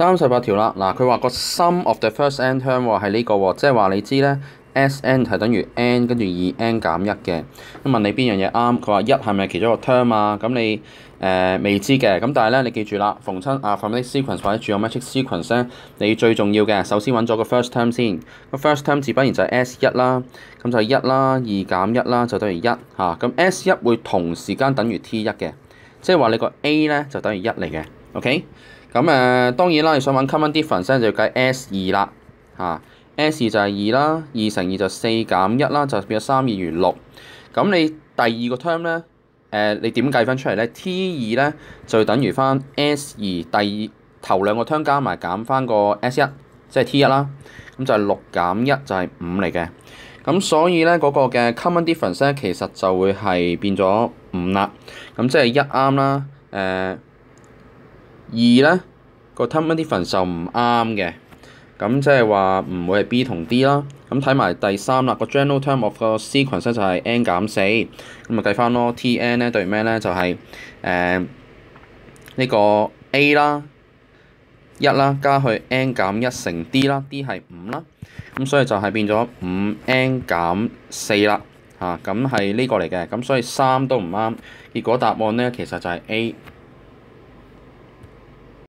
三十八條啦，嗱，佢話個 sum of the first n term 喎係呢個喎，即係話你知咧，S n 係等於 n 跟住二 n 減一嘅。咁問你邊樣嘢啱，佢話一係咪其中一個 term 啊？咁你誒未知嘅，咁但係咧你記住啦，逢親啊 f i i sequence 或者住有 n e m a t r i c sequence，你最重要嘅，首先揾咗個 first term 先。個 first term 自不然就係 S 一啦，咁就係一啦，二減一啦，就等於一嚇。咁 S 一會同時間等於 t 一嘅，即係話你個 a 咧就等於一嚟嘅，OK。咁誒當然啦，你想揾 common difference 就要計 S 二啦嚇，S 二就係二啦，二乘二就四減一啦，就變咗三二元六。咁你第二個 term 咧，誒你點計翻出嚟咧？T 二咧就等於翻 S 二第二頭兩個 term 加埋減翻個 S 一，即係 T 一啦。咁就係六減一就係五嚟嘅。咁所以咧嗰個嘅 common difference 咧其實就會係變咗五啦。咁即係一啱啦，誒。二咧個 t e r m i n a d i f e 就唔啱嘅，咁即係話唔會係 B 同 D 啦。咁睇埋第三啦，個 general term of 個 C e 式就係 n 減四，咁咪計翻咯。Tn 咧對咩咧就係誒呢個 A 啦，一啦加去 n 減一乘 D 啦，D 係五啦，咁所以就係變咗五 n 減四啦。嚇，咁係呢個嚟嘅，咁所以三都唔啱。結果答案咧其實就係 A。